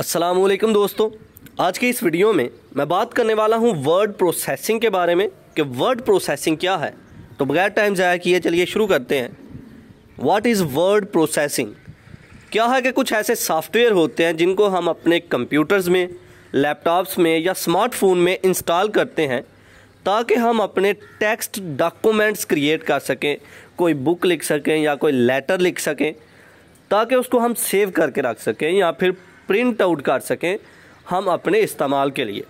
असलम दोस्तों आज के इस वीडियो में मैं बात करने वाला हूँ वर्ड प्रोसेसिंग के बारे में कि वर्ड प्रोसेसिंग क्या है तो बगैर टाइम ज़ाया किए चलिए शुरू करते हैं वाट इज़ वर्ड प्रोसेसिंग क्या है कि कुछ ऐसे सॉफ्टवेयर होते हैं जिनको हम अपने कंप्यूटर्स में लैपटॉप्स में या स्मार्टफोन में इंस्टॉल करते हैं ताकि हम अपने टेक्स्ट डॉक्यूमेंट्स क्रिएट कर सकें कोई बुक लिख सकें या कोई लेटर लिख सकें ताकि उसको हम सेव करके रख सकें या फिर प्रिंट आउट कर सकें हम अपने इस्तेमाल के लिए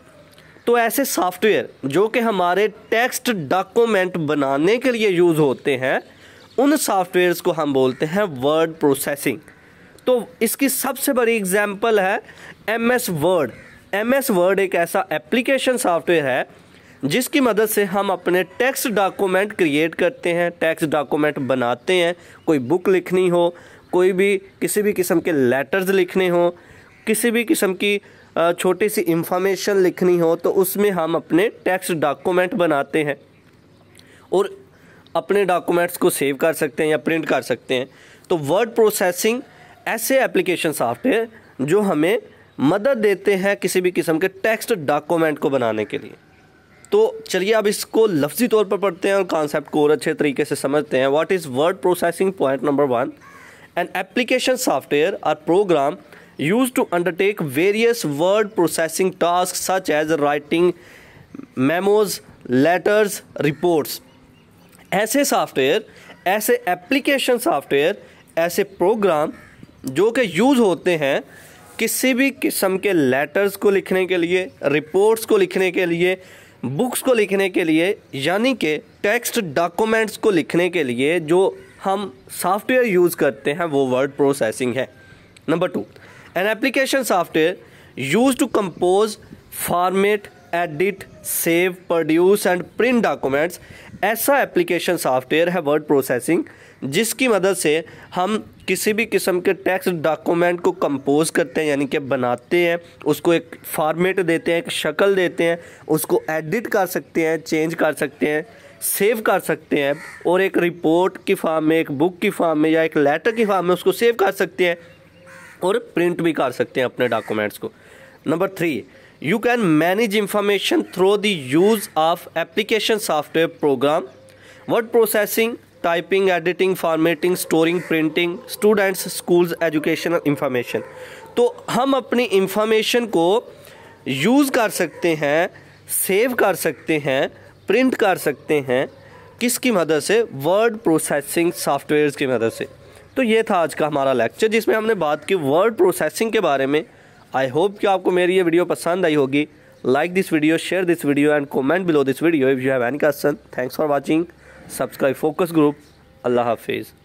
तो ऐसे सॉफ्टवेयर जो कि हमारे टेक्स्ट डॉक्यूमेंट बनाने के लिए यूज़ होते हैं उन सॉफ्टवेयर्स को हम बोलते हैं वर्ड प्रोसेसिंग तो इसकी सबसे बड़ी एग्जांपल है M S word M S word एक ऐसा एप्लीकेशन सॉफ्टवेयर है जिसकी मदद से हम अपने टेक्स्ट डॉक्यूमेंट क्रिएट करते हैं टेक्स्ट डॉक्यूमेंट बनाते हैं कोई बुक लिखनी हो कोई भी किसी भी किस्म के लेटर्स लिखने हों किसी भी किस्म की छोटी सी इंफॉर्मेशन लिखनी हो तो उसमें हम अपने टैक्स डॉक्यूमेंट बनाते हैं और अपने डॉक्यूमेंट्स को सेव कर सकते हैं या प्रिंट कर सकते हैं तो वर्ड प्रोसेसिंग ऐसे एप्लीकेशन सॉफ्टवेयर जो हमें मदद देते हैं किसी भी किस्म के टेक्स्ट डॉक्यूमेंट को बनाने के लिए तो चलिए अब इसको लफ्जी तौर पर पढ़ते हैं और कॉन्सेप्ट को और अच्छे तरीके से समझते हैं what is word processing point number one and application software और program used to undertake various word processing tasks such as writing memos, letters, reports. ऐसे सॉफ्टवेयर ऐसे एप्लीकेशन सॉफ्टवेयर ऐसे प्रोग्राम जो कि यूज़ होते हैं किसी भी किस्म के लेटर्स को लिखने के लिए रिपोर्ट्स को लिखने के लिए बुक्स को लिखने के लिए यानी कि टेक्स्ट डॉक्यूमेंट्स को लिखने के लिए जो हम सॉफ्टवेयर यूज़ करते हैं वो वर्ड प्रोसेसिंग है number two an application software use to compose format edit save produce and print documents ऐसा एप्लीकेशन सॉफ्टवेयर है वर्ड प्रोसेसिंग जिसकी मदद से हम किसी भी किस्म के टेक्स्ट डॉक्यूमेंट को कंपोज करते हैं यानी कि बनाते हैं उसको एक फॉर्मेट देते हैं एक शक्ल देते हैं उसको एडिट कर सकते हैं चेंज कर सकते हैं सेव कर सकते हैं और एक रिपोर्ट की फॉर्म में एक बुक की फॉर्म में या एक लेटर की फॉर्म में उसको सेव कर सकते हैं और प्रिंट भी कर सकते हैं अपने डॉक्यूमेंट्स को number three you can manage information through the use of application software program word processing typing editing formatting storing printing students schools educational information तो हम अपनी इंफॉर्मेशन को यूज़ कर सकते हैं सेव कर सकते हैं प्रिंट कर सकते हैं किसकी मदद से वर्ड प्रोसेसिंग सॉफ्टवेयर्स की मदद से तो ये था आज का हमारा लेक्चर जिसमें हमने बात की वर्ड प्रोसेसिंग के बारे में आई होप कि आपको मेरी ये वीडियो पसंद आई होगी like this video share this video and comment below this video if you have any question thanks for watching subscribe focus group अल्लाह हाफिज़